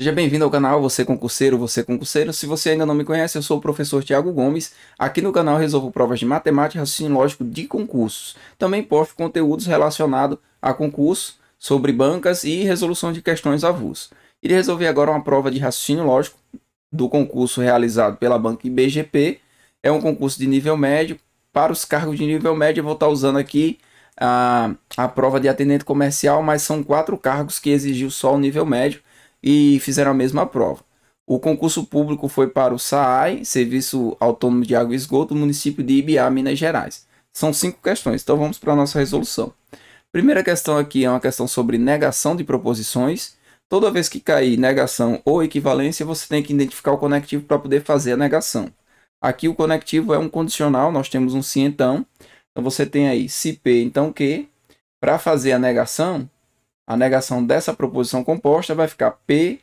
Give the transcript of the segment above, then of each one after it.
Seja bem-vindo ao canal Você Concurseiro, Você Concurseiro. Se você ainda não me conhece, eu sou o professor Tiago Gomes. Aqui no canal resolvo provas de matemática e raciocínio lógico de concursos. Também posto conteúdos relacionados a concursos, sobre bancas e resolução de questões avulsas. Irei resolver agora uma prova de raciocínio lógico do concurso realizado pela banca IBGP. É um concurso de nível médio. Para os cargos de nível médio, eu vou estar usando aqui a, ah, a prova de atendente comercial, mas são quatro cargos que exigiu só o nível médio e fizeram a mesma prova. O concurso público foi para o SAAI, Serviço Autônomo de Água e Esgoto, município de Ibiá, Minas Gerais. São cinco questões, então vamos para a nossa resolução. Primeira questão aqui é uma questão sobre negação de proposições. Toda vez que cair negação ou equivalência, você tem que identificar o conectivo para poder fazer a negação. Aqui o conectivo é um condicional, nós temos um se então. Então você tem aí se P então Q. Para fazer a negação, a negação dessa proposição composta vai ficar P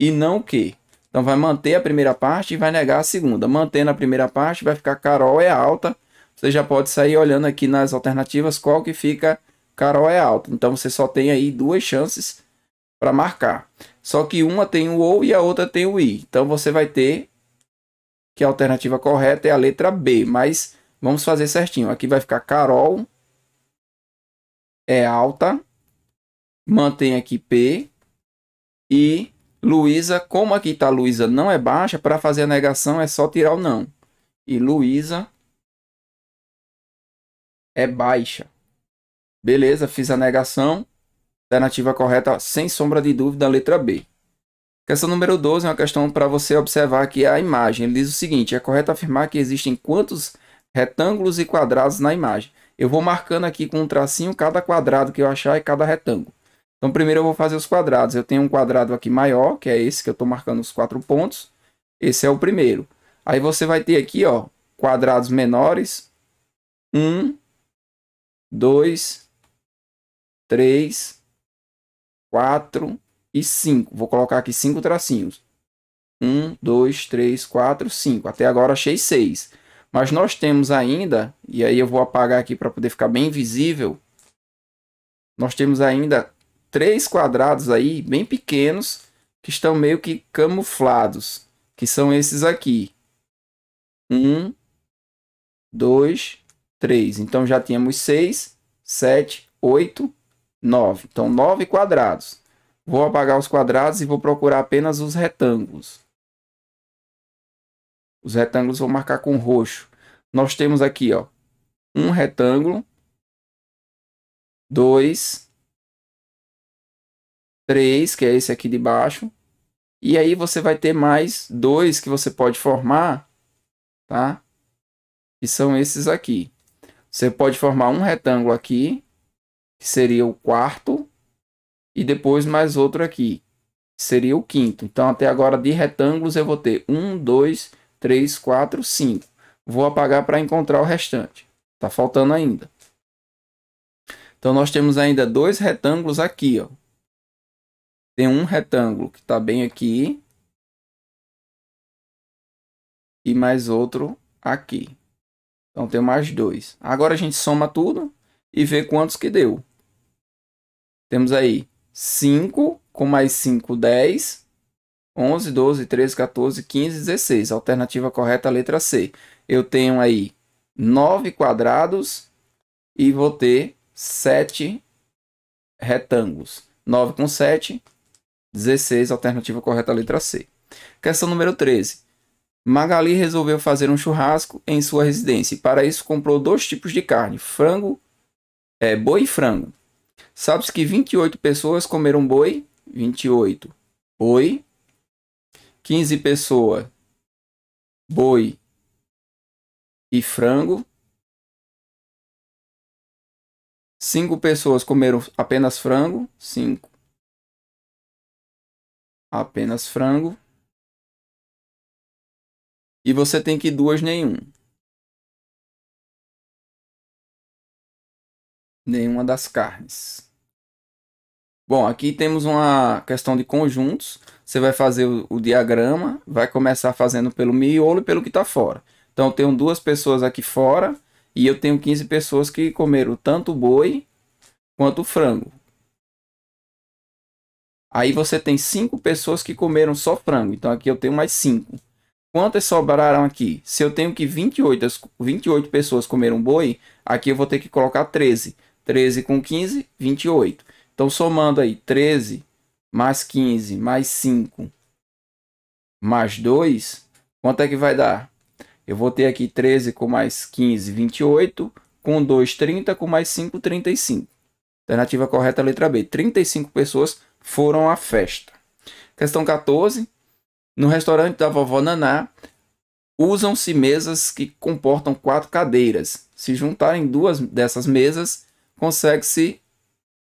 e não Q. Então vai manter a primeira parte e vai negar a segunda. Mantendo a primeira parte, vai ficar Carol é alta. Você já pode sair olhando aqui nas alternativas qual que fica Carol é alta. Então você só tem aí duas chances para marcar. Só que uma tem o ou e a outra tem o i. Então você vai ter que a alternativa correta é a letra B, mas vamos fazer certinho. Aqui vai ficar Carol é alta mantém aqui P. E Luísa, como aqui está Luísa não é baixa, para fazer a negação é só tirar o não. E Luísa é baixa. Beleza, fiz a negação. Alternativa correta, sem sombra de dúvida, letra B. Questão número 12 é uma questão para você observar aqui a imagem. Ele diz o seguinte: é correto afirmar que existem quantos retângulos e quadrados na imagem? Eu vou marcando aqui com um tracinho cada quadrado que eu achar e cada retângulo. Então, primeiro eu vou fazer os quadrados. Eu tenho um quadrado aqui maior, que é esse que eu estou marcando os quatro pontos. Esse é o primeiro. Aí você vai ter aqui, ó, quadrados menores. 1, 2, 3, 4 e 5. Vou colocar aqui cinco tracinhos. 1, 2, 3, 4, 5. Até agora achei 6. Mas nós temos ainda, e aí eu vou apagar aqui para poder ficar bem visível, nós temos ainda três quadrados aí, bem pequenos, que estão meio que camuflados, que são esses aqui. Um, dois, três. Então, já tínhamos seis, sete, oito, nove. Então, nove quadrados. Vou apagar os quadrados e vou procurar apenas os retângulos. Os retângulos vou marcar com roxo. Nós temos aqui, ó, um retângulo, dois, 3, que é esse aqui de baixo. E aí você vai ter mais dois que você pode formar, tá? Que são esses aqui. Você pode formar um retângulo aqui, que seria o quarto, e depois mais outro aqui, que seria o quinto. Então, até agora, de retângulos, eu vou ter 1, 2, 3, 4, 5. Vou apagar para encontrar o restante. Tá faltando ainda. Então, nós temos ainda dois retângulos aqui, ó. Tem um retângulo que está bem aqui. E mais outro aqui. Então tem mais dois. Agora a gente soma tudo e vê quantos que deu. Temos aí 5 com mais 5, 10. 11, 12, 13, 14, 15, 16. Alternativa correta, letra C. Eu tenho aí 9 quadrados e vou ter 7 retângulos. 9 com 7, 16, alternativa correta, letra C. Questão número 13. Magali resolveu fazer um churrasco em sua residência e para isso comprou dois tipos de carne, frango, é, boi e frango. Sabe-se que 28 pessoas comeram boi, 28 boi, 15 pessoas boi e frango, 5 pessoas comeram apenas frango, 5 apenas frango. E você tem que duas nenhum. Nenhuma das carnes. Bom, aqui temos uma questão de conjuntos. Você vai fazer o, o diagrama, vai começar fazendo pelo miolo e pelo que está fora. Então, eu tenho duas pessoas aqui fora e eu tenho 15 pessoas que comeram tanto boi quanto frango. Aí você tem cinco pessoas que comeram só frango. Então aqui eu tenho mais cinco. Quantas sobraram aqui? Se eu tenho que 28, 28 pessoas comeram boi, aqui eu vou ter que colocar 13. 13 com 15, 28. Então somando aí 13 mais 15 mais 5 mais 2, quanto é que vai dar? Eu vou ter aqui 13 com mais 15, 28, com 2, 30, com mais 5, 35. Alternativa correta, letra B. 35 pessoas foram à festa. Questão 14. No restaurante da vovó Naná, usam-se mesas que comportam quatro cadeiras. Se juntarem duas dessas mesas, consegue-se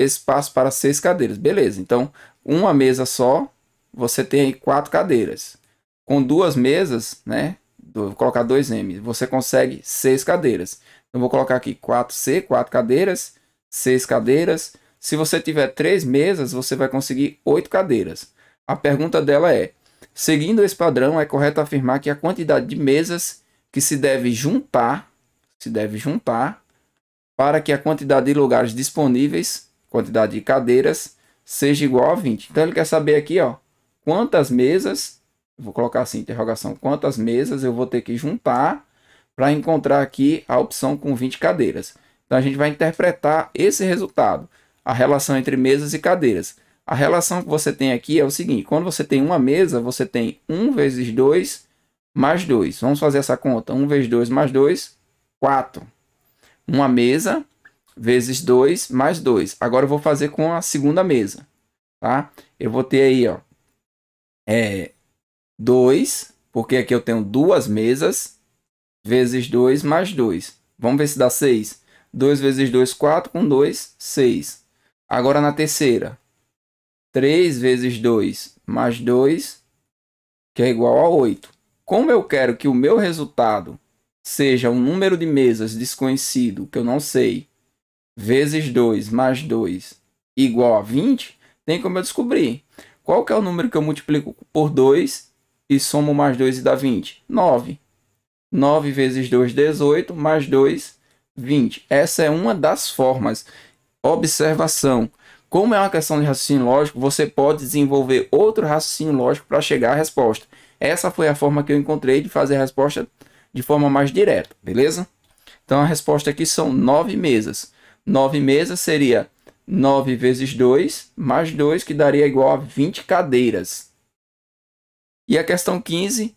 espaço para seis cadeiras. Beleza, então uma mesa só, você tem aí quatro cadeiras. Com duas mesas, né? Vou colocar 2M, você consegue seis cadeiras. Eu vou colocar aqui 4C, quatro cadeiras, seis cadeiras, se você tiver três mesas, você vai conseguir oito cadeiras. A pergunta dela é: seguindo esse padrão, é correto afirmar que a quantidade de mesas que se deve juntar, se deve juntar, para que a quantidade de lugares disponíveis, quantidade de cadeiras, seja igual a 20. Então ele quer saber aqui, ó, quantas mesas, vou colocar assim, interrogação, quantas mesas eu vou ter que juntar para encontrar aqui a opção com 20 cadeiras. Então a gente vai interpretar esse resultado a relação entre mesas e cadeiras. A relação que você tem aqui é o seguinte: quando você tem uma mesa, você tem 1 vezes 2 mais 2. Vamos fazer essa conta: 1 vezes 2 mais 2, 4. Uma mesa vezes 2 mais 2. Agora eu vou fazer com a segunda mesa. Tá? Eu vou ter aí ó, é, porque aqui eu tenho duas mesas, vezes 2 mais 2. Vamos ver se dá 6. 2 vezes 2, 4, com 2, 6. Agora na terceira. 3 vezes 2 mais 2, que é igual a 8. Como eu quero que o meu resultado seja um número de mesas desconhecido, que eu não sei, vezes 2 mais 2 igual a 20, tem como eu descobrir. Qual que é o número que eu multiplico por 2 e somo mais 2 e dá 20? 9. 9 vezes 2, 18, mais 2, 20. Essa é uma das formas observação. Como é uma questão de raciocínio lógico, você pode desenvolver outro raciocínio lógico para chegar à resposta. Essa foi a forma que eu encontrei de fazer a resposta de forma mais direta, beleza? Então a resposta aqui são nove mesas. Nove mesas seria 9 vezes 2, mais 2, que daria igual a 20 cadeiras. E a questão 15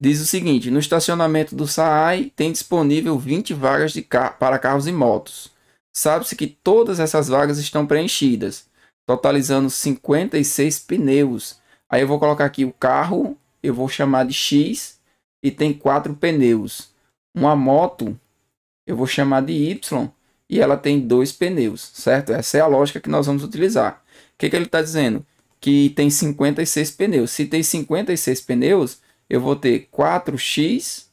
diz o seguinte: no estacionamento do SAAI tem disponível 20 vagas de car para carros e motos sabe-se que todas essas vagas estão preenchidas, totalizando 56 pneus. Aí eu vou colocar aqui o carro, eu vou chamar de X e tem quatro pneus. Uma moto, eu vou chamar de Y e ela tem dois pneus, certo? Essa é a lógica que nós vamos utilizar. O que, que ele está dizendo? Que tem 56 pneus. Se tem 56 pneus, eu vou ter 4X,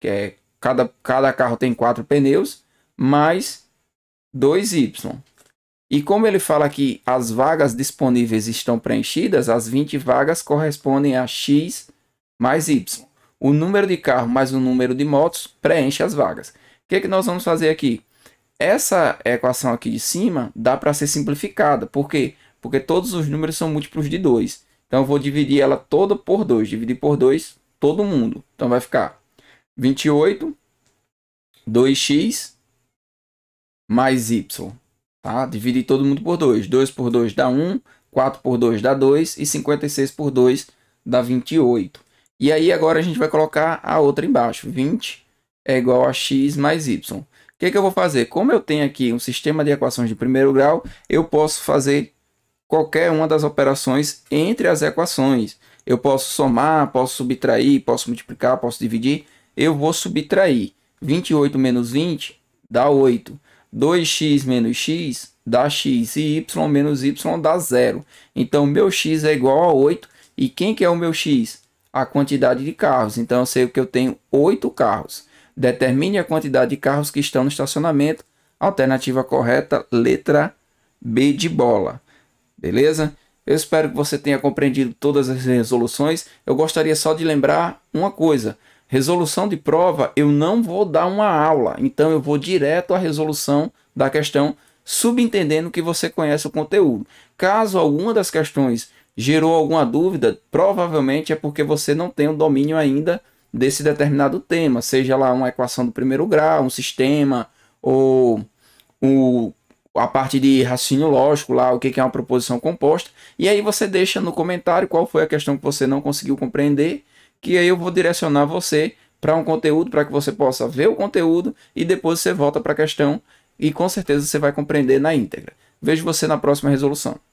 que é cada, cada carro tem quatro pneus, mais 2Y. E como ele fala que as vagas disponíveis estão preenchidas, as 20 vagas correspondem a X mais Y. O número de carros mais o número de motos preenche as vagas. O que, é que nós vamos fazer aqui? Essa equação aqui de cima dá para ser simplificada. Por quê? Porque todos os números são múltiplos de 2. Então, eu vou dividir ela toda por 2. Dividir por 2, todo mundo. Então, vai ficar 28, 2x mais Y. Tá? Divide todo mundo por 2. 2 por 2 dá 1, 4 por 2 dá 2 e 56 por 2 dá 28. E aí agora a gente vai colocar a outra embaixo. 20 é igual a x mais y. O que, é que eu vou fazer? Como eu tenho aqui um sistema de equações de primeiro grau, eu posso fazer qualquer uma das operações entre as equações. Eu posso somar, posso subtrair, posso multiplicar, posso dividir. Eu vou subtrair. 28 menos 20 dá 8. 2x menos x dá x e y menos y dá zero. Então, meu x é igual a 8. E quem que é o meu x? A quantidade de carros. Então, eu sei que eu tenho 8 carros. Determine a quantidade de carros que estão no estacionamento. Alternativa correta, letra B de bola. Beleza? Eu espero que você tenha compreendido todas as resoluções. Eu gostaria só de lembrar uma coisa. Resolução de prova, eu não vou dar uma aula, então eu vou direto à resolução da questão, subentendendo que você conhece o conteúdo. Caso alguma das questões gerou alguma dúvida, provavelmente é porque você não tem o domínio ainda desse determinado tema, seja lá uma equação do primeiro grau, um sistema, ou o, a parte de raciocínio lógico lá, o que é uma proposição composta. E aí você deixa no comentário qual foi a questão que você não conseguiu compreender que aí eu vou direcionar você para um conteúdo para que você possa ver o conteúdo e depois você volta para a questão e com certeza você vai compreender na íntegra. Vejo você na próxima resolução.